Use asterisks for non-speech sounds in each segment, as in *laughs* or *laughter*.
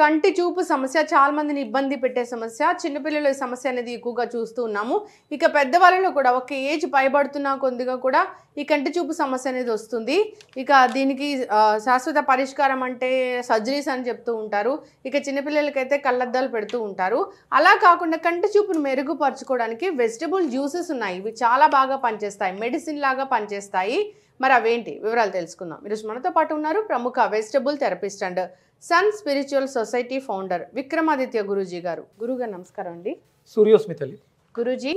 కంటి చూపు సమస్య చాలా మందిని ఇబ్బంది పెట్టే సమస్య చిన్నపిల్లల సమస్య అనేది ఎక్కువగా చూస్తూ ఉన్నాము ఇక పెద్దవాళ్ళలో కూడా ఒక ఏజ్ భయపడుతున్నా కొద్దిగా కూడా ఈ కంటి చూపు సమస్య అనేది వస్తుంది ఇక దీనికి శాశ్వత పరిష్కారం అంటే సర్జరీస్ అని చెప్తూ ఉంటారు ఇక చిన్నపిల్లలకైతే కళ్ళద్దాలు పెడుతూ ఉంటారు అలా కాకుండా కంటి చూపును మెరుగుపరచుకోవడానికి వెజిటబుల్ జ్యూసెస్ ఉన్నాయి ఇవి చాలా బాగా పనిచేస్తాయి మెడిసిన్ లాగా పనిచేస్తాయి మరి అవేంటి వివరాలు తెలుసుకుందాం మీరు మనతో పాటు ఉన్నారు ప్రముఖ vegetable therapist and sun spiritual society founder Vikramaditya Guruji గారు గురుగారు నమస్కారం అండి సూర్యోస్మితలి గురూజీ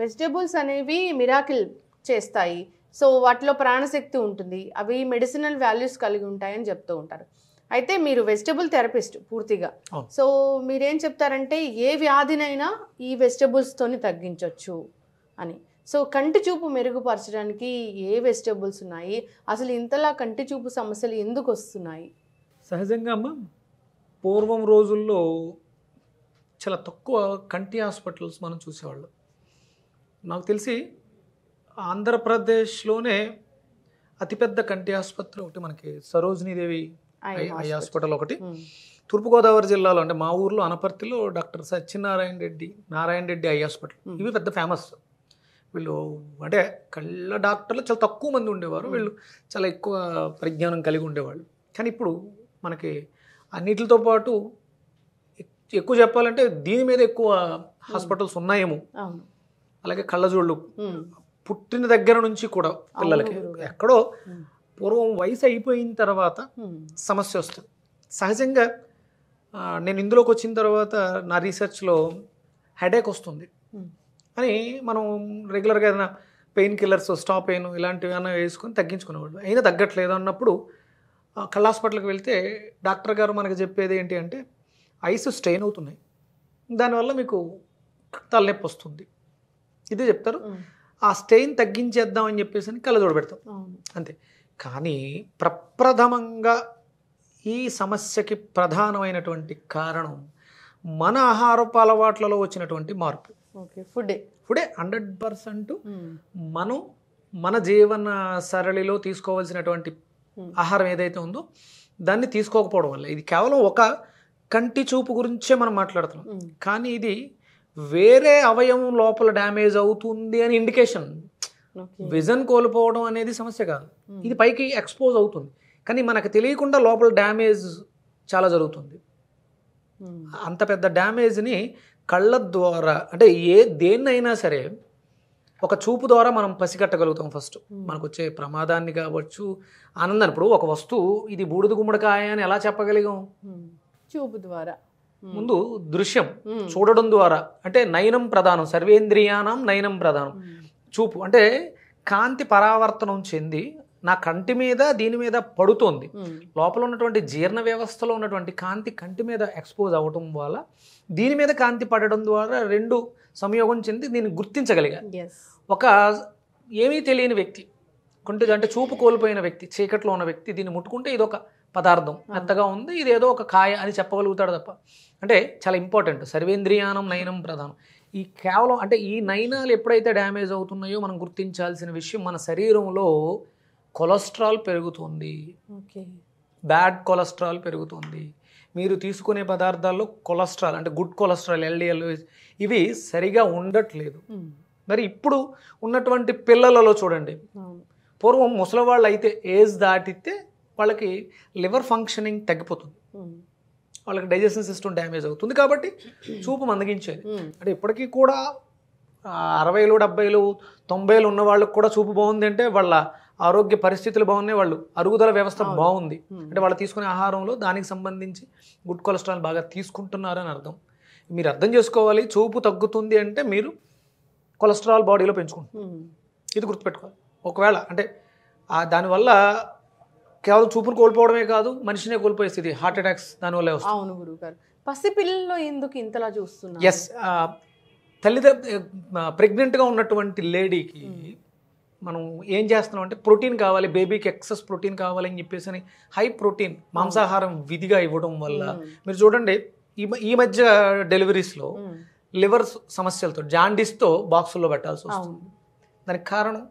వెజిటబుల్స్ అనేవి మిరాకిల్ చేస్తాయి సో వాటిలో ప్రాణశక్తి ఉంటుంది అవి మెడిసినల్ వాల్యూస్ కలిగి ఉంటాయని చెప్తూ ఉంటారు అయితే మీరు వెజిటబుల్ థెరపిస్ట్ పూర్తిగా సో మీరేం చెప్తారంటే ఏ వ్యాధినైనా ఈ వెజిటబుల్స్తోని తగ్గించవచ్చు అని సో కంటి చూపు మెరుగుపరచడానికి ఏ వెజిటబుల్స్ ఉన్నాయి అసలు ఇంతలా కంటి చూపు సమస్యలు ఎందుకు వస్తున్నాయి సహజంగా అమ్మ పూర్వం రోజుల్లో చాలా తక్కువ కంటి హాస్పిటల్స్ మనం చూసేవాళ్ళం నాకు తెలిసి ఆంధ్రప్రదేశ్లోనే అతిపెద్ద కంటి ఆసుపత్రి ఒకటి మనకి సరోజినీదేవి ఐ హాస్పిటల్ ఒకటి తూర్పుగోదావరి జిల్లాలో అంటే మా ఊర్లో అనపర్తిలో doctor Satyanarayana Reddy Narayana Reddy eye hospital ఇవి పెద్ద ఫేమస్ వీళ్ళు అంటే కళ్ళ డాక్టర్లు చాలా తక్కువ మంది ఉండేవారు వీళ్ళు చాలా ఎక్కువ పరిజ్ఞానం కలిగి ఉండేవాళ్ళు కానీ ఇప్పుడు మనకి అన్నిటితో పాటు ఎక్కువ చెప్పాలంటే దీని మీద ఎక్కువ హాస్పిటల్స్ ఉన్నాయేమో అలాగే కళ్ళజోళ్ళు పుట్టిన దగ్గర నుంచి కూడా పిల్లలకి ఎక్కడో పూర్వం వయసు అయిపోయిన తర్వాత సమస్య వస్తుంది సహజంగా నేను ఇందులోకి వచ్చిన తర్వాత నా రీసెర్చ్లో హెడేక్ వస్తుంది అని మనం రెగ్యులర్గా ఏదైనా పెయిన్ కిల్లర్స్ స్టాప్ పెయిన్ ఇలాంటివి ఏమైనా వేసుకొని తగ్గించుకునేవాళ్ళు అయినా తగ్గట్లేదు అన్నప్పుడు కళ్ళ హాస్పిటల్కి వెళ్తే డాక్టర్ గారు మనకు చెప్పేది ఏంటి అంటే ఐస్ స్ట్రెయిన్ అవుతున్నాయి దానివల్ల మీకు తలనొప్పి వస్తుంది ఇదే చెప్తారు ఆ స్టెయిన్ తగ్గించేద్దాం అని చెప్పేసి అని కళ్ళ చూడబెడతాం అంతే కానీ ప్రప్రథమంగా ఈ సమస్యకి ప్రధానమైనటువంటి కారణం మన ఆహారపు అలవాట్లలో వచ్చినటువంటి మార్పు ఫుడే ఫుడే హండ్రెడ్ పర్సెంట్ మనం మన జీవన సరళిలో తీసుకోవాల్సినటువంటి ఆహారం ఏదైతే ఉందో దాన్ని తీసుకోకపోవడం వల్ల ఇది కేవలం ఒక కంటి చూపు గురించే మనం మాట్లాడుతున్నాం కానీ ఇది వేరే అవయవం లోపల డ్యామేజ్ అవుతుంది అని ఇండికేషన్ విజన్ కోల్పోవడం అనేది సమస్య కాదు ఇది పైకి ఎక్స్పోజ్ అవుతుంది కానీ మనకు తెలియకుండా లోపల డ్యామేజ్ చాలా జరుగుతుంది అంత పెద్ద డ్యామేజ్ని కళ్ళ ద్వారా అంటే ఏ దేన్నైనా సరే ఒక చూపు ద్వారా మనం పసిగట్టగలుగుతాం ఫస్ట్ hmm. మనకు వచ్చే ప్రమాదాన్ని కావచ్చు ఆనందం ఇప్పుడు ఒక వస్తువు ఇది బూడిద గుమ్మడికాయ అని ఎలా చెప్పగలిగాం hmm. చూపు ద్వారా hmm. ముందు దృశ్యం చూడడం ద్వారా అంటే నయనం ప్రధానం సర్వేంద్రియానం నయనం ప్రధానం చూపు అంటే కాంతి పరావర్తనం చెంది నా కంటి మీద దీని మీద పడుతోంది లోపల ఉన్నటువంటి జీర్ణ వ్యవస్థలో ఉన్నటువంటి కాంతి కంటి మీద ఎక్స్పోజ్ అవ్వటం వల్ల దీని మీద కాంతి పడడం ద్వారా రెండు సంయోగం చెంది దీన్ని గుర్తించగలిగా ఒక ఏమీ తెలియని వ్యక్తి కుంటి అంటే చూపు కోల్పోయిన వ్యక్తి చీకట్లో ఉన్న వ్యక్తి దీన్ని ముట్టుకుంటే ఇదొక పదార్థం మెత్తగా ఉంది ఇది ఏదో ఒక కాయ అని చెప్పగలుగుతాడు తప్ప అంటే చాలా ఇంపార్టెంట్ సర్వేంద్రియానం నయనం ప్రధానం ఈ కేవలం అంటే ఈ నయనాలు ఎప్పుడైతే డ్యామేజ్ అవుతున్నాయో మనం గుర్తించాల్సిన విషయం మన శరీరంలో కొలెస్ట్రాల్ పెరుగుతుంది బ్యాడ్ కొలెస్ట్రాల్ పెరుగుతుంది మీరు తీసుకునే పదార్థాల్లో కొలెస్ట్రాల్ అంటే గుడ్ కొలెస్ట్రాల్ ఎల్డిఎల్ ఇవి సరిగా ఉండట్లేదు మరి ఇప్పుడు ఉన్నటువంటి పిల్లలలో చూడండి పూర్వం ముసలివాళ్ళు అయితే ఏజ్ దాటితే వాళ్ళకి లివర్ ఫంక్షనింగ్ తగ్గిపోతుంది వాళ్ళకి డైజెషన్ సిస్టమ్ డ్యామేజ్ అవుతుంది కాబట్టి చూపు మందగించేది అంటే ఇప్పటికీ కూడా అరవైలు డెబ్బైలు తొంభైలు ఉన్న వాళ్ళకి కూడా చూపు బాగుంది అంటే వాళ్ళ ఆరోగ్య పరిస్థితులు బాగున్నాయి వాళ్ళు అరుగుదల వ్యవస్థ బాగుంది అంటే వాళ్ళు తీసుకునే ఆహారంలో దానికి సంబంధించి గుడ్ కొలెస్ట్రాల్ బాగా తీసుకుంటున్నారని అర్థం మీరు అర్థం చేసుకోవాలి చూపు తగ్గుతుంది అంటే మీరు కొలెస్ట్రాల్ బాడీలో పెంచుకుంటున్నారు ఇది గుర్తుపెట్టుకోవాలి ఒకవేళ అంటే దానివల్ల కేవలం చూపును కోల్పోవడమే కాదు మనిషినే కోల్పోయే స్థితి హార్ట్ అటాక్స్ దానివల్ల వస్తుంది పసిపిల్లల్లో ఎందుకు ఇంతలా చూస్తున్నారు ఎస్ తల్లిదండ్రి ప్రెగ్నెంట్గా ఉన్నటువంటి లేడీకి మనం ఏం చేస్తున్నాం అంటే ప్రోటీన్ కావాలి బేబీకి ఎక్సెస్ ప్రోటీన్ కావాలి అని చెప్పేసి అని హై ప్రోటీన్ మాంసాహారం విధిగా ఇవ్వడం వల్ల మీరు చూడండి ఈ ఈ మధ్య డెలివరీస్లో లివర్ సమస్యలతో జాండీస్తో బాక్సుల్లో పెట్టాల్సి వస్తుంది దానికి కారణం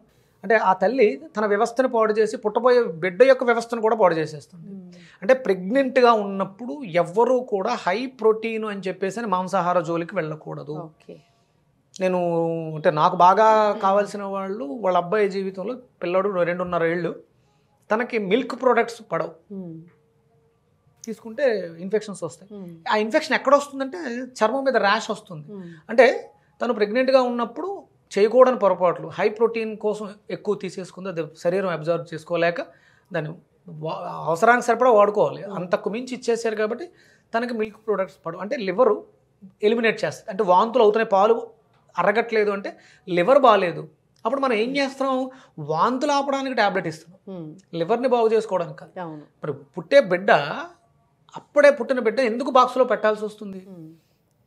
అంటే ఆ తల్లి తన వ్యవస్థను పాడు చేసి పుట్టబోయే బిడ్డ యొక్క వ్యవస్థను కూడా పాడు చేసేస్తుంది అంటే ప్రెగ్నెంట్గా ఉన్నప్పుడు ఎవ్వరూ కూడా హై ప్రోటీన్ అని చెప్పేసి మాంసాహార జోలికి వెళ్ళకూడదు నేను అంటే నాకు బాగా కావాల్సిన వాళ్ళు వాళ్ళ అబ్బాయి జీవితంలో పిల్లడు రెండున్నర ఏళ్ళు తనకి మిల్క్ ప్రోడక్ట్స్ పడవు తీసుకుంటే ఇన్ఫెక్షన్స్ వస్తాయి ఆ ఇన్ఫెక్షన్ ఎక్కడ వస్తుందంటే చర్మం మీద ర్యాష్ వస్తుంది అంటే తను ప్రెగ్నెంట్గా ఉన్నప్పుడు చేయకూడని పొరపాట్లు హై ప్రోటీన్ కోసం ఎక్కువ తీసేసుకుంది అది శరీరం అబ్జర్వ్ చేసుకోలేక దాన్ని అవసరానికి సరిపడా వాడుకోవాలి అంతకు మించి ఇచ్చేసారు కాబట్టి తనకి మిల్క్ ప్రొడక్ట్స్ పడవు అంటే లివరు ఎలిమినేట్ చేస్తుంది అంటే వాంతులు అవుతున్నాయి పాలు అరగట్లేదు అంటే లివర్ బాగాలేదు అప్పుడు మనం ఏం చేస్తున్నాం వాంతులు ఆపడానికి ట్యాబ్లెట్ ఇస్తున్నాం లివర్ని బాగు చేసుకోవడానికి మరి పుట్టే బిడ్డ అప్పుడే పుట్టిన బిడ్డ ఎందుకు బాక్స్లో పెట్టాల్సి వస్తుంది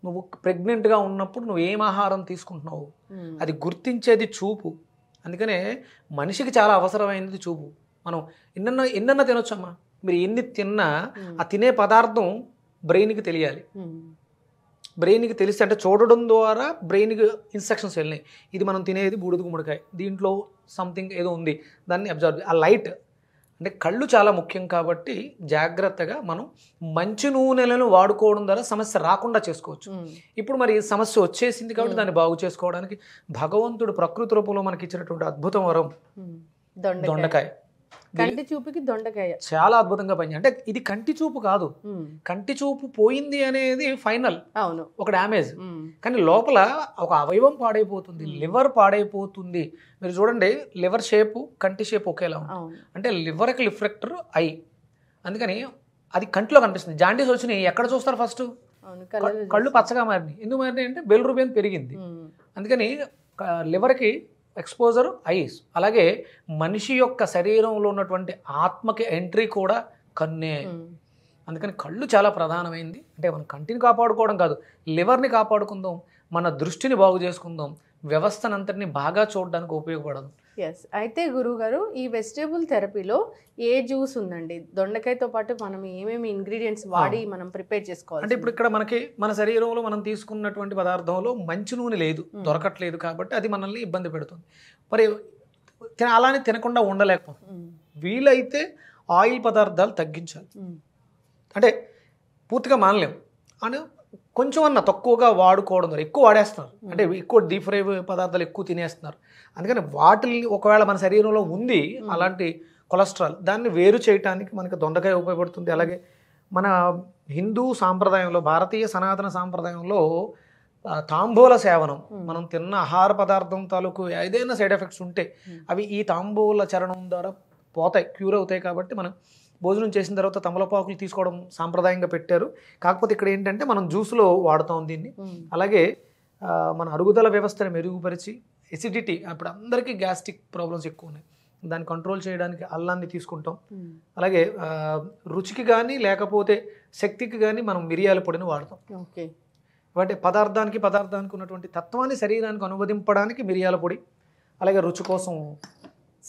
నువ్వు ప్రెగ్నెంట్గా ఉన్నప్పుడు నువ్వు ఏం ఆహారం తీసుకుంటున్నావు అది గుర్తించేది చూపు అందుకనే మనిషికి చాలా అవసరమైనది చూపు మనం ఎన్నెన్నో ఎన్నెన్నో తినొచ్చమ్మా మీరు ఎన్ని తిన్నా ఆ తినే పదార్థం బ్రెయిన్కి తెలియాలి బ్రెయిన్కి తెలిస్తే అంటే చూడడం ద్వారా బ్రెయిన్కి ఇన్స్ట్రక్షన్స్ వెళ్ళినాయి ఇది మనం తినేది బూడిద గుమ్మడికాయ దీంట్లో సంథింగ్ ఏదో ఉంది దాన్ని అబ్జర్వ్ ఆ లైట్ అంటే కళ్ళు చాలా ముఖ్యం కాబట్టి జాగ్రత్తగా మనం మంచి నూనెలను వాడుకోవడం ద్వారా సమస్య రాకుండా చేసుకోవచ్చు ఇప్పుడు మరి సమస్య వచ్చేసింది కాబట్టి దాన్ని బాగు చేసుకోవడానికి భగవంతుడు ప్రకృతి రూపంలో మనకి ఇచ్చినటువంటి అద్భుతం వరం దొండకాయ కంటి చూపుకి దొండకాయ చాలా అద్భుతంగా పని అంటే ఇది కంటి చూపు కాదు కంటి చూపు పోయింది అనేది ఫైనల్ అవును ఒక డ్యామేజ్ కానీ లోపల ఒక అవయవం పాడైపోతుంది లివర్ పాడైపోతుంది మీరు చూడండి లివర్ షేప్ కంటి షేప్ ఒకేలా అంటే లివర్కి రిఫ్లెక్టర్ ఐ అందుకని అది కంటిలో కనిపిస్తుంది జాండీస్ వచ్చినాయి ఎక్కడ చూస్తారు ఫస్ట్ కళ్ళు పచ్చగా మారినాయి ఎందుకు మారినాయి అంటే బెల్ బెల్రూబియన్ పెరిగింది అందుకని లివర్కి ఎక్స్పోజర్ ఐస్ అలాగే మనిషి యొక్క శరీరంలో ఉన్నటువంటి ఆత్మకి ఎంట్రీ కూడా కన్నే అందుకని కళ్ళు చాలా ప్రధానమైంది అంటే మనం కంటిని కాపాడుకోవడం కాదు లివర్ని కాపాడుకుందాం మన దృష్టిని బాగు చేసుకుందాం వ్యవస్థనంతటిని బాగా చూడడానికి ఉపయోగపడదు ఎస్ అయితే గురుగారు ఈ వెజిటేబుల్ థెరపీలో ఏ జ్యూస్ ఉందండి దొండకాయతో పాటు మనం ఏమేమి ఇంగ్రీడియంట్స్ వాడి మనం ప్రిపేర్ చేసుకోవాలి అంటే ఇప్పుడు ఇక్కడ మనకి మన శరీరంలో మనం తీసుకున్నటువంటి పదార్థంలో మంచి నూనె లేదు దొరకట్లేదు కాబట్టి అది మనల్ని ఇబ్బంది పెడుతుంది మరి అలానే తినకుండా ఉండలేకపోతుంది వీలైతే ఆయిల్ పదార్థాలు తగ్గించాలి అంటే పూర్తిగా మానలేము అని కొంచెం అన్న తక్కువగా వాడుకోవడం ద్వారా ఎక్కువ వాడేస్తున్నారు అంటే ఎక్కువ డీప్ ఫ్రై పదార్థాలు ఎక్కువ తినేస్తున్నారు అందుకని వాటిని ఒకవేళ మన శరీరంలో ఉంది అలాంటి కొలెస్ట్రాల్ దాన్ని వేరు చేయటానికి మనకి దొండకాయ ఉపయోగపడుతుంది అలాగే మన హిందూ సాంప్రదాయంలో భారతీయ సనాతన సాంప్రదాయంలో తాంబూల సేవనం మనం తిన్న ఆహార పదార్థం తాలూకు ఏదైనా సైడ్ ఎఫెక్ట్స్ ఉంటే అవి ఈ తాంబూల చరణం ద్వారా పోతాయి క్యూర్ అవుతాయి కాబట్టి మనం భోజనం చేసిన తర్వాత తమలపాకులు తీసుకోవడం సాంప్రదాయంగా పెట్టారు కాకపోతే ఇక్కడ ఏంటంటే మనం జ్యూస్లో వాడుతాం దీన్ని అలాగే మన అరుగుదల వ్యవస్థను మెరుగుపరిచి ఎసిడిటీ అప్పుడు అందరికీ గ్యాస్ట్రిక్ ప్రాబ్లమ్స్ ఎక్కువ ఉన్నాయి దాన్ని కంట్రోల్ చేయడానికి అల్లాన్ని తీసుకుంటాం hmm. అలాగే రుచికి కానీ లేకపోతే శక్తికి కానీ మనం మిరియాల పొడిని వాడతాం ఓకే అంటే పదార్థానికి పదార్థానికి ఉన్నటువంటి తత్వాన్ని శరీరానికి అనువదింపడానికి మిరియాల పొడి అలాగే రుచి కోసం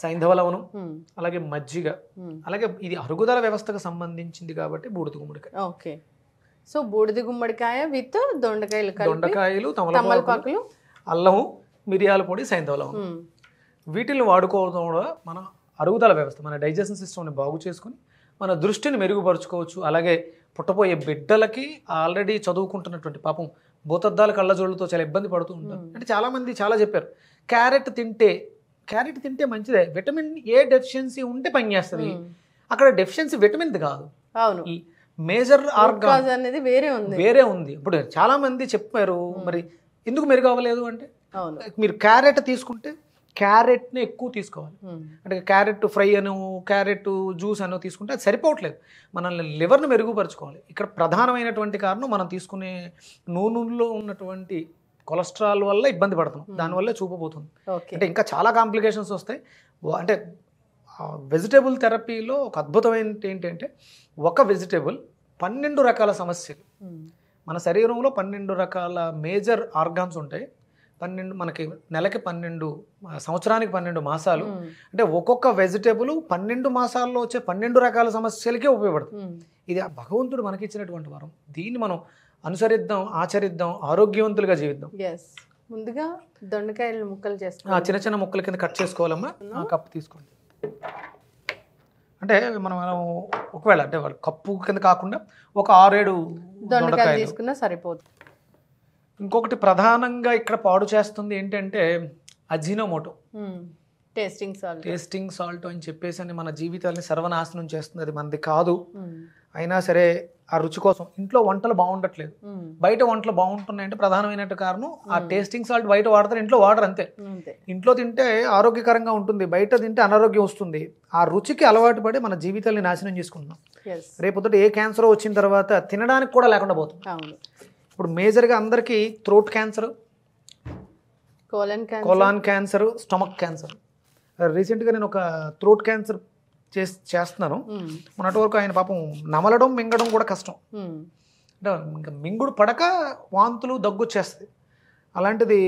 సైంధవ లవణం hmm. అలాగే మజ్జిగ hmm. అలాగే ఇది అరుగుదల వ్యవస్థకు సంబంధించింది కాబట్టి బూడిద గుమ్మడికాయ ఓకే సో బూడిద గుమ్మడికాయ విత్ దొండకాయలు దొండకాయలు తమలపాకులు అల్లం మిరియాల పొడి సైంధవ లవం వీటిని వాడుకోవడం కూడా మన అరుగుదల వ్యవస్థ మన డైజెషన్ సిస్టమ్ని బాగు చేసుకుని మన దృష్టిని మెరుగుపరుచుకోవచ్చు అలాగే పుట్టపోయే బిడ్డలకి ఆల్రెడీ చదువుకుంటున్నటువంటి పాపం భూతద్దాల కళ్ళజోళ్ళతో చాలా ఇబ్బంది పడుతూ ఉంటారు అంటే చాలామంది చాలా చెప్పారు క్యారెట్ తింటే క్యారెట్ తింటే మంచిదే విటమిన్ ఏ డెఫిషియన్సీ ఉంటే పనిచేస్తుంది అక్కడ డెఫిషియన్సీ విటమిన్ కాదు అవును మేజర్ ఆర్గాన్ అనేది వేరే ఉంది వేరే ఉంది ఇప్పుడు చాలామంది చెప్పారు మరి ఎందుకు మెరుగు అవ్వలేదు అంటే మీరు క్యారెట్ తీసుకుంటే క్యారెట్ని ఎక్కువ తీసుకోవాలి hmm. అంటే క్యారెట్ ఫ్రై అను క్యారెట్ జ్యూస్ అను తీసుకుంటే అది సరిపోవట్లేదు మనల్ని లివర్ను మెరుగుపరచుకోవాలి ఇక్కడ ప్రధానమైనటువంటి కారణం మనం తీసుకునే నూనెలో ఉన్నటువంటి కొలెస్ట్రాల్ వల్ల ఇబ్బంది పడుతున్నాం hmm. దానివల్ల చూపబోతుంది అంటే ఇంకా చాలా కాంప్లికేషన్స్ వస్తాయి అంటే వెజిటేబుల్ థెరపీలో ఒక అద్భుతమైన ఏంటంటే ఒక వెజిటేబుల్ పన్నెండు రకాల సమస్యలు hmm. మన శరీరంలో పన్నెండు రకాల మేజర్ ఆర్గాన్స్ ఉంటాయి పన్నెండు మనకి నెలకి పన్నెండు సంవత్సరానికి పన్నెండు మాసాలు అంటే ఒక్కొక్క వెజిటేబుల్ పన్నెండు మాసాల్లో వచ్చే పన్నెండు రకాల సమస్యలకే ఉపయోగపడుతుంది ఇది భగవంతుడు మనకిచ్చినటువంటి వరం దీన్ని మనం అనుసరిద్దాం ఆచరిద్దాం ఆరోగ్యవంతులుగా జీవిద్దాం ముందుగా దొండకాయలు ముక్కలు చేసుకోవాలి చిన్న చిన్న ముక్కల కింద కట్ చేసుకోవాలమ్మా కప్పు తీసుకోండి అంటే మనం ఒకవేళ అంటే కప్పు కింద కాకుండా ఒక ఆరేడు దొండకాయలు తీసుకున్నా సరిపోతుంది ఇంకొకటి ప్రధానంగా ఇక్కడ పాడు చేస్తుంది ఏంటంటే Ajinomoto tasting salt tasting salt అని చెప్పేసి అని మన జీవితాన్ని సర్వనాశనం చేస్తుంది అది మనది కాదు hmm. అయినా సరే ఆ రుచి కోసం ఇంట్లో వంటలు బాగుండట్లేదు hmm. బయట వంటలు బాగుంటున్నాయంటే ప్రధానమైన కారణం ఆ టేస్టింగ్ hmm. సాల్ట్ బయట వాడతారు ఇంట్లో వాడరు అంతే ఇంట్లో తింటే ఆరోగ్యకరంగా ఉంటుంది బయట తింటే అనారోగ్యం వస్తుంది ఆ రుచికి అలవాటు పడి మన జీవితాన్ని నాశనం చేసుకుంటున్నాం రేపొద్దుట ఏ క్యాన్సర్ వచ్చిన తర్వాత తినడానికి కూడా లేకుండా పోతుంది ఇప్పుడు మేజర్గా అందరికీ throat cancer cancer colon cancer stomach cancer రీసెంట్గా నేను ఒక థ్రోట్ క్యాన్సర్ చేసి చేస్తున్నాను మొన్నటి వరకు ఆయన పాపం నమలడం మింగడం కూడా కష్టం అంటే ఇంకా మింగుడు పడక వాంతులు దగ్గు వచ్చేస్తుంది అలాంటిది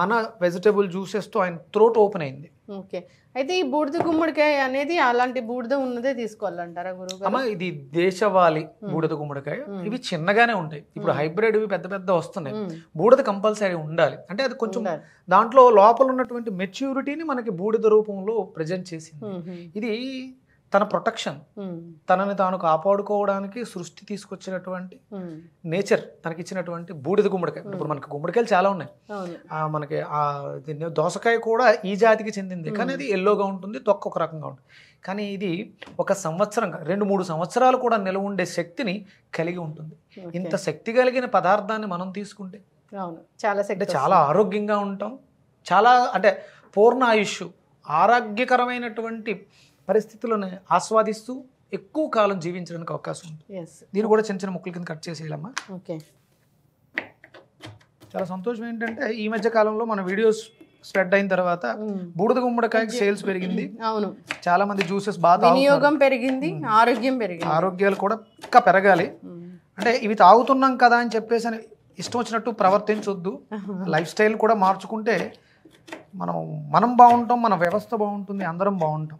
మన వెజిటబుల్ జ్యూసెస్తో ఆయన థ్రోట్ ఓపెన్ అయింది ఓకే అయితే ఈ బూడిద గుమ్మడికాయ అనేది అలాంటి బూడిద ఉన్నదే తీసుకోవాలంటారా గురువు అమ్మ ఇది దేశవాళి బూడిద గుమ్మడికాయ ఇవి చిన్నగానే ఉంటాయి ఇప్పుడు హైబ్రిడ్ ఇవి పెద్ద పెద్ద వస్తున్నాయి బూడిద కంపల్సరీ ఉండాలి అంటే అది కొంచెం దాంట్లో లోపల ఉన్నటువంటి మెచ్యూరిటీని మనకి బూడిద రూపంలో ప్రజెంట్ చేసింది ఇది తన ప్రొటెక్షన్ తనని తాను కాపాడుకోవడానికి సృష్టి తీసుకొచ్చినటువంటి నేచర్ తనకిచ్చినటువంటి బూడిద గుమ్మడికాయ ఇప్పుడు మనకి గుమ్మడికాయలు చాలా ఉన్నాయి మనకి దోసకాయ కూడా ఈ జాతికి చెందింది కానీ అది ఎల్లోగా ఉంటుంది తొక్క ఒక రకంగా ఉంటుంది కానీ ఇది ఒక సంవత్సరం రెండు మూడు సంవత్సరాలు కూడా నిలవ ఉండే శక్తిని కలిగి ఉంటుంది ఇంత శక్తి కలిగిన పదార్థాన్ని మనం తీసుకుంటే చాలా శక్తి చాలా ఆరోగ్యంగా ఉంటాం చాలా అంటే పూర్ణ ఆయుష్ ఆరోగ్యకరమైనటువంటి పరిస్థితులను ఆస్వాదిస్తూ ఎక్కువ కాలం జీవించడానికి అవకాశం ఉంది దీన్ని కూడా చిన్న చిన్న ముక్కల కింద కట్ చేసేయాలమ్మా ఓకే చాలా సంతోషం ఏంటంటే ఈ మధ్య కాలంలో మన వీడియోస్ స్ప్రెడ్ అయిన తర్వాత hmm. బూడిద గుమ్మడికాయకి సేల్స్ పెరిగింది hmm. అవును చాలా మంది జ్యూసెస్ బాగా వినియోగం పెరిగింది hmm. ఆరోగ్యం పెరిగింది ఆరోగ్యాలు కూడా ఇంకా పెరగాలి అంటే ఇవి తాగుతున్నాం కదా అని చెప్పేసి అని ఇష్టం వచ్చినట్టు ప్రవర్తించొద్దు లైఫ్ *laughs* స్టైల్ కూడా మార్చుకుంటే మనం మనం బాగుంటాం మన వ్యవస్థ బాగుంటుంది అందరం బాగుంటాం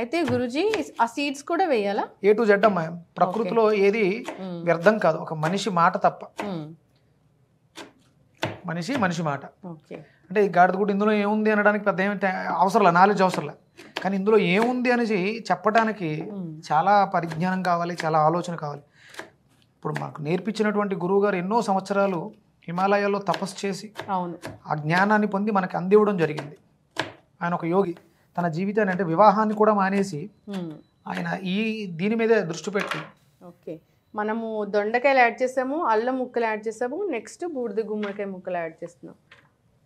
అయితే గురుజీ ఆ సీడ్స్ కూడా వేయాలా ఏ టు జెడ్ అమ్మా ప్రకృతిలో ఏది వ్యర్థం కాదు ఒక మనిషి మాట తప్ప మనిషి మనిషి మాట అంటే ఈ గాడిద కూడా ఇందులో ఏముంది అనడానికి పెద్ద ఏమి అవసరంలా నాలెడ్జ్ అవసరంలా కానీ ఇందులో ఏముంది అనేసి చెప్పడానికి చాలా పరిజ్ఞానం కావాలి చాలా ఆలోచన కావాలి ఇప్పుడు మాకు నేర్పించినటువంటి గురువు గారు ఎన్నో సంవత్సరాలు హిమాలయాల్లో తపస్సు చేసి ఆ జ్ఞానాన్ని పొంది మనకు అందివ్వడం జరిగింది ఆయన ఒక యోగి తన జీవితాన్ని అంటే వివాహాన్ని కూడా మానేసి ఆయన ఈ దీని మీదే దృష్టి పెట్టి ఓకే మనము దొండకాయలు యాడ్ చేసాము అల్లం ముక్కలు యాడ్ చేసాము నెక్స్ట్ బూడిద గుమ్మడికాయ ముక్కలు యాడ్ చేస్తున్నాం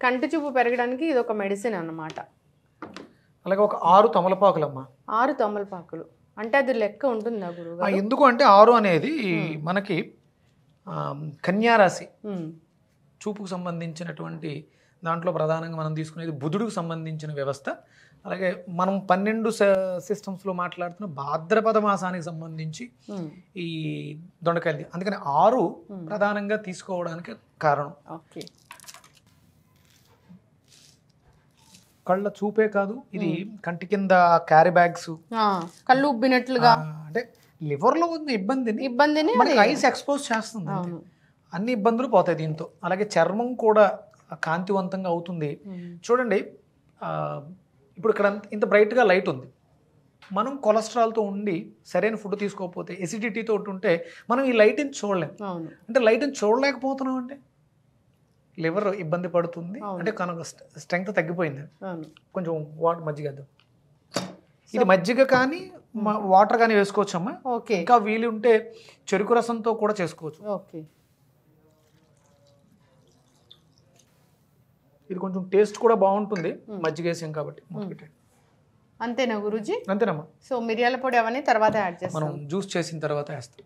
కంటి చూపు పెరగడానికి ఇది ఒక మెడిసిన్ అన్నమాట అలాగే ఒక ఆరు తమలపాకులు అమ్మా ఆరు తమలపాకులు అంటే అది లెక్క ఉంటుందా గురు ఎందుకు అంటే ఆరు అనేది మనకి కన్యారాశి చూపుకు సంబంధించినటువంటి దాంట్లో ప్రధానంగా మనం తీసుకునేది బుధుడికి సంబంధించిన వ్యవస్థ అలాగే మనం పన్నెండు సిస్టమ్స్లో మాట్లాడుతున్న భాద్రపద మాసానికి సంబంధించి ఈ దొండకాయలు అందుకని ఆరు ప్రధానంగా తీసుకోవడానికి కారణం ఓకే కళ్ళ చూపే కాదు ఇది కంటి కింద క్యారీ బ్యాగ్స్ కళ్ళు ఉబ్బినట్లుగా అంటే లివర్ లో ఉన్న ఇబ్బందిని ఇబ్బందిని మనకి ఐస్ ఎక్స్పోజ్ చేస్తుంది అన్ని ఇబ్బందులు పోతాయి దీంతో అలాగే చర్మం కూడా కాంతివంతంగా అవుతుంది చూడండి ఇప్పుడు ఇక్కడ ఇంత బ్రైట్గా లైట్ ఉంది మనం కొలెస్ట్రాల్తో ఉండి సరైన ఫుడ్ తీసుకోకపోతే ఎసిడిటీతో ఉంటే మనం ఈ లైట్ని చూడలేం అంటే లైట్ని చూడలేకపోతున్నాం అంటే లివర్ ఇబ్బంది పడుతుంది అంటే కనుక స్ట్రెంగ్త్ తగ్గిపోయింది కొంచెం వాటర్ మజ్జిగ ఇది మజ్జిగ కానీ వాటర్ కానీ వేసుకోవచ్చమ్మా ఇంకా వీలు ఉంటే చెరుకు రసంతో కూడా చేసుకోవచ్చు ఓకే ఇది కొంచెం టేస్ట్ కూడా బాగుంటుంది మజ్జిగ వేసాం కాబట్టి అంతేనా గురుజీ అంతేనమ్మా సో మిరియాల పొడి అవన్నీ తర్వాత యాడ్ చేస్తాం మనం జ్యూస్ చేసిన తర్వాత వేస్తాం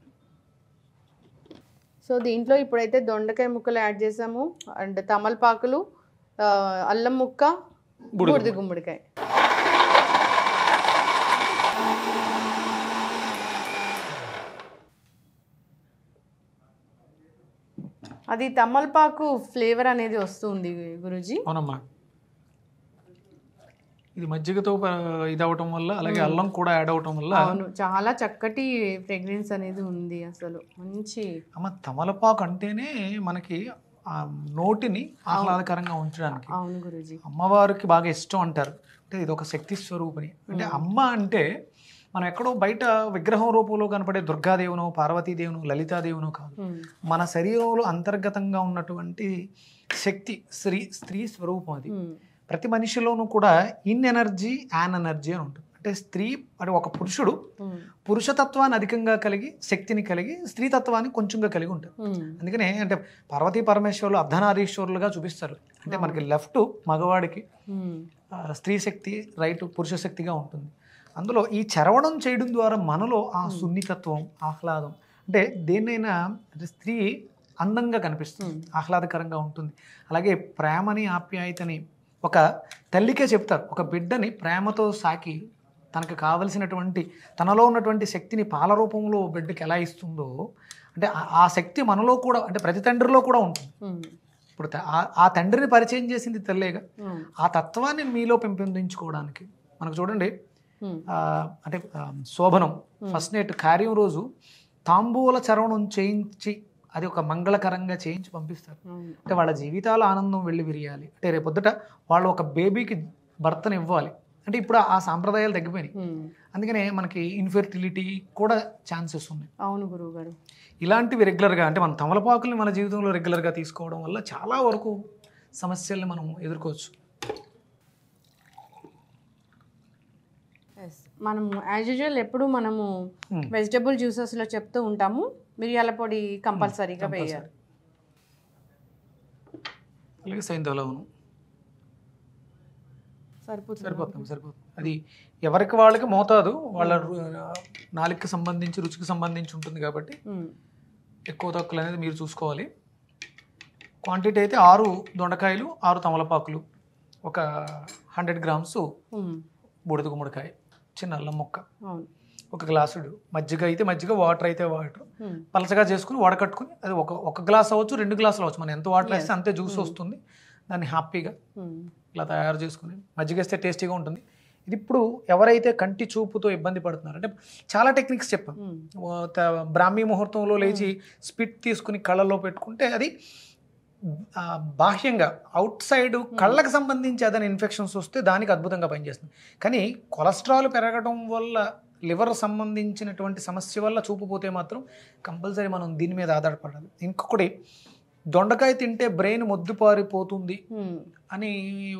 సో దీంట్లో ఇప్పుడైతే దొండకాయ ముక్కలు యాడ్ చేసాము అండ్ తమలపాకులు అల్లం ముక్క బూడిద గుమ్మడికాయ అది తమలపాకు ఫ్లేవర్ అనేది వస్తుంది గురుజీ అవునమ్మా ఇది మజ్జిగతో ఇది అవటం వల్ల అలాగే అల్లం కూడా యాడ్ అవటం వల్ల అవును చాలా చక్కటి ఫ్రెగ్రెన్స్ అనేది ఉంది అసలు మంచి అమ్మ తమలపాకు అంటేనే మనకి ఆ నోటిని ఆహ్లాదకరంగా ఉంచడానికి అవును గురుజీ అమ్మవారికి బాగా ఇష్టం అంటారు అంటే ఇది ఒక శక్తి స్వరూపిణి అంటే అమ్మ అంటే మనం ఎక్కడో బయట విగ్రహం రూపంలో కనపడే దుర్గాదేవును పార్వతీదేవును లలితాదేవును కాదు మన శరీరంలో అంతర్గతంగా ఉన్నటువంటి శక్తి స్త్రీ స్త్రీ స్వరూపం అది ప్రతి మనిషిలోనూ కూడా ఇన్ ఎనర్జీ యాన్ ఎనర్జీ అని ఉంటుంది అంటే స్త్రీ అంటే ఒక పురుషుడు పురుషతత్వాన్ని అధికంగా కలిగి శక్తిని కలిగి స్త్రీతత్వాన్ని కొంచెంగా కలిగి ఉంటారు అందుకనే అంటే పార్వతీ పరమేశ్వరులు అర్ధనారీశ్వరులుగా చూపిస్తారు అంటే మనకి లెఫ్ట్ మగవాడికి స్త్రీ శక్తి రైట్ పురుష శక్తిగా ఉంటుంది అందులో ఈ చరవణం చేయడం ద్వారా మనలో ఆ సున్నితత్వం ఆహ్లాదం అంటే దేన్నైనా అంటే స్త్రీ అందంగా కనిపిస్తుంది ఆహ్లాదకరంగా ఉంటుంది అలాగే ప్రేమని ఆప్యాయతని ఒక తల్లికే చెప్తారు ఒక బిడ్డని ప్రేమతో సాకి తనకు కావలసినటువంటి తనలో ఉన్నటువంటి శక్తిని పాల రూపంలో బిడ్డకి ఎలా ఇస్తుందో అంటే ఆ శక్తి మనలో కూడా అంటే ప్రతి తండ్రిలో కూడా ఉంటుంది ఇప్పుడు ఆ తండ్రిని పరిచయం చేసింది తల్లేగా ఆ తత్వాన్ని మీలో పెంపొందించుకోవడానికి మనకు చూడండి Hmm. అంటే శోభనం ఫస్ట్ hmm. నైట్ కార్యం రోజు తాంబూల చరవణం చేయించి అది ఒక మంగళకరంగా చేయించి పంపిస్తారు అంటే వాళ్ళ జీవితాల ఆనందం వెళ్ళి విరియాలి అంటే రేపొద్దుట వాళ్ళు ఒక బేబీకి భర్తను ఇవ్వాలి అంటే ఇప్పుడు ఆ సాంప్రదాయాలు తగ్గిపోయినాయి hmm. అందుకనే మనకి ఇన్ఫెర్టిలిటీ కూడా ఛాన్సెస్ ఉన్నాయి అవును గురువు గారు ఇలాంటివి రెగ్యులర్గా అంటే మన తమలపాకుల్ని మన జీవితంలో రెగ్యులర్గా తీసుకోవడం వల్ల చాలా వరకు సమస్యల్ని మనం ఎదుర్కోవచ్చు మనం యాజ్ యూజువల్ ఎప్పుడు మనము వెజిటబుల్ జ్యూసెస్లో hmm. చెప్తూ ఉంటాము మిరియాల పొడి కంపల్సరీగా hmm, వేయాలి అలాగే సరిపోతుంది సరిపోతుంది సరిపోతుంది అది ఎవరికి వాళ్ళకి మోతాదు వాళ్ళ నాలుగుకి సంబంధించి రుచికి సంబంధించి ఉంటుంది కాబట్టి hmm. ఎక్కువ తక్కువలు అనేది మీరు చూసుకోవాలి క్వాంటిటీ అయితే ఆరు దొండకాయలు ఆరు తమలపాకులు ఒక హండ్రెడ్ గ్రామ్స్ బూడిద గుమ్మడికాయ చిన్న అల్లం ముక్క ఒక గ్లాసుడు మజ్జిగ అయితే మజ్జిగ వాటర్ అయితే వాటర్ పలచగా చేసుకుని వడకట్టుకుని అది ఒక ఒక గ్లాస్ అవ్వచ్చు రెండు గ్లాసులు అవ్వచ్చు మనం ఎంత వాటర్ వేస్తే అంతే జ్యూస్ వస్తుంది దాన్ని హ్యాపీగా ఇలా తయారు చేసుకుని మజ్జిగ వేస్తే టేస్టీగా ఉంటుంది ఇది ఇప్పుడు ఎవరైతే కంటి చూపుతో ఇబ్బంది పడుతున్నారు అంటే చాలా టెక్నిక్స్ చెప్పాం బ్రాహ్మీ ముహూర్తంలో లేచి స్పిట్ తీసుకుని కళ్ళల్లో పెట్టుకుంటే అది బాహ్యంగా అవుట్ సైడ్ కళ్ళకు సంబంధించి ఏదైనా ఇన్ఫెక్షన్స్ వస్తే దానికి అద్భుతంగా పనిచేస్తుంది కానీ కొలెస్ట్రాల్ పెరగడం వల్ల లివర్ సంబంధించినటువంటి సమస్య వల్ల చూపుపోతే మాత్రం కంపల్సరీ మనం దీని మీద ఆధారపడాలి ఇంకొకటి దొండకాయ తింటే బ్రెయిన్ మొద్దుపారిపోతుంది అని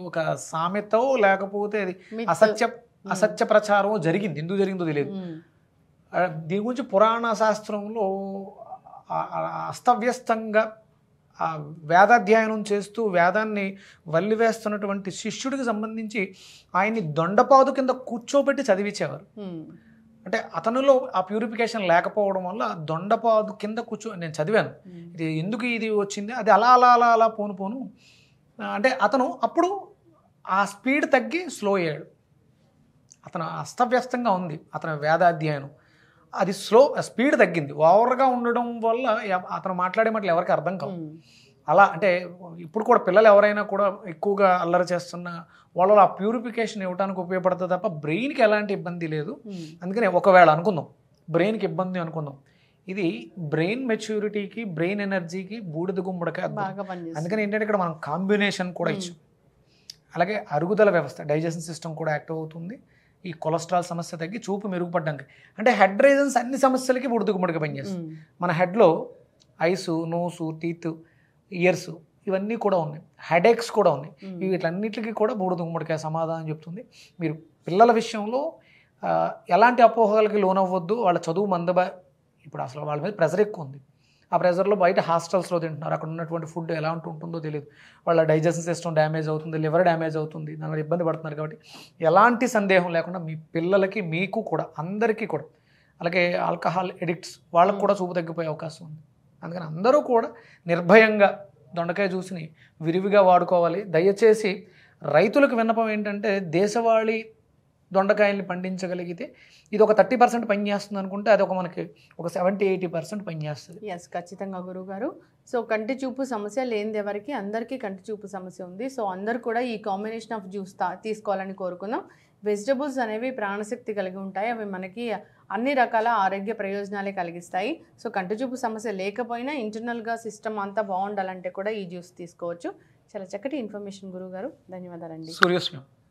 ఒక సామెతో లేకపోతే అది అసత్య అసత్య ప్రచారం జరిగింది ఎందుకు జరిగిందో తెలియదు దీని గురించి పురాణ శాస్త్రంలో అస్తవ్యస్తంగా ఆ వేదాధ్యయనం చేస్తూ వేదాన్ని వల్లివేస్తున్నటువంటి శిష్యుడికి సంబంధించి ఆయన్ని దొండపాదు కింద కూర్చోబెట్టి చదివించేవారు అంటే అతనిలో ఆ ప్యూరిఫికేషన్ లేకపోవడం వల్ల దొండపాదు కింద కూర్చో నేను చదివాను ఇది ఎందుకు ఇది వచ్చింది అది అలా అలా అలా అలా పోను పోను అంటే అతను అప్పుడు ఆ స్పీడ్ తగ్గి స్లో అయ్యాడు అతను అస్తవ్యస్తంగా ఉంది అతని వేదాధ్యయనం అది స్లో స్పీడ్ తగ్గింది ఓవర్గా ఉండడం వల్ల అతను మాట్లాడే మాటలు ఎవరికి అర్థం కావు అలా అంటే ఇప్పుడు కూడా పిల్లలు ఎవరైనా కూడా ఎక్కువగా అల్లరి చేస్తున్న వాళ్ళ ఆ ప్యూరిఫికేషన్ ఇవ్వడానికి ఉపయోగపడుతుంది తప్ప బ్రెయిన్కి ఎలాంటి ఇబ్బంది లేదు అందుకని ఒకవేళ అనుకుందాం బ్రెయిన్కి ఇబ్బంది అనుకుందాం ఇది బ్రెయిన్ మెచ్యూరిటీకి బ్రెయిన్ ఎనర్జీకి బూడిద గుమ్మడికాయ అందుకని ఏంటంటే ఇక్కడ మనం కాంబినేషన్ కూడా ఇచ్చాం అలాగే అరుగుదల వ్యవస్థ డైజెషన్ సిస్టమ్ కూడా యాక్టివ్ అవుతుంది ఈ కొలెస్ట్రాల్ సమస్య తగ్గి చూపు మెరుగుపడ్డానికి అంటే హెడ్ రీజన్స్ అన్ని సమస్యలకి ముడుతుకుముడిగా పనిచేస్తుంది మన హెడ్లో ఐసు నోసు టీత్ ఇయర్స్ ఇవన్నీ కూడా ఉన్నాయి హెడేక్స్ కూడా ఉన్నాయి వీటన్నిటికి కూడా బూడిదుమ్మడికాయ సమాధానం చెప్తుంది మీరు పిల్లల విషయంలో ఎలాంటి అపోహలకి లోనవ్వద్దు వాళ్ళ చదువు మందబా ఇప్పుడు అసలు వాళ్ళ మీద ప్రెజర్ ఎక్కువ ఉంది ఆ ప్రెజర్లో బయట హాస్టల్స్లో తింటున్నారు అక్కడ ఉన్నటువంటి ఫుడ్ ఎలా ఉంటుందో తెలియదు వాళ్ళ డైజెషన్ సిస్టమ్ డ్యామేజ్ అవుతుంది లివర్ డ్యామేజ్ అవుతుంది దానివల్ల ఇబ్బంది పడుతున్నారు కాబట్టి ఎలాంటి సందేహం లేకుండా మీ పిల్లలకి మీకు కూడా అందరికీ కూడా అలాగే ఆల్కహాల్ ఎడిక్ట్స్ వాళ్ళకు కూడా చూపు తగ్గిపోయే అవకాశం ఉంది అందుకని అందరూ కూడా నిర్భయంగా దొండకాయ జ్యూస్ని విరివిగా వాడుకోవాలి దయచేసి రైతులకు విన్నపం ఏంటంటే దేశవాళీ దొండకాయల్ని పండించగలిగితే ఇది ఒక థర్టీ పర్సెంట్ పని చేస్తుంది అనుకుంటే అది ఒక మనకి ఒక సెవెంటీ ఎయిటీ పర్సెంట్ పని చేస్తుంది ఎస్ ఖచ్చితంగా గురుగారు సో కంటి చూపు సమస్య లేనిది ఎవరికి అందరికీ కంటి చూపు సమస్య ఉంది సో అందరు కూడా ఈ కాంబినేషన్ ఆఫ్ జ్యూస్ తీసుకోవాలని కోరుకుందాం వెజిటబుల్స్ అనేవి ప్రాణశక్తి కలిగి ఉంటాయి అవి మనకి అన్ని రకాల ఆరోగ్య ప్రయోజనాలే కలిగిస్తాయి సో కంటి చూపు సమస్య లేకపోయినా ఇంటర్నల్గా సిస్టమ్ అంతా బాగుండాలంటే కూడా ఈ జ్యూస్ తీసుకోవచ్చు చాలా చక్కటి ఇన్ఫర్మేషన్ గురువు గారు ధన్యవాదాలండి సూర్యోస్మి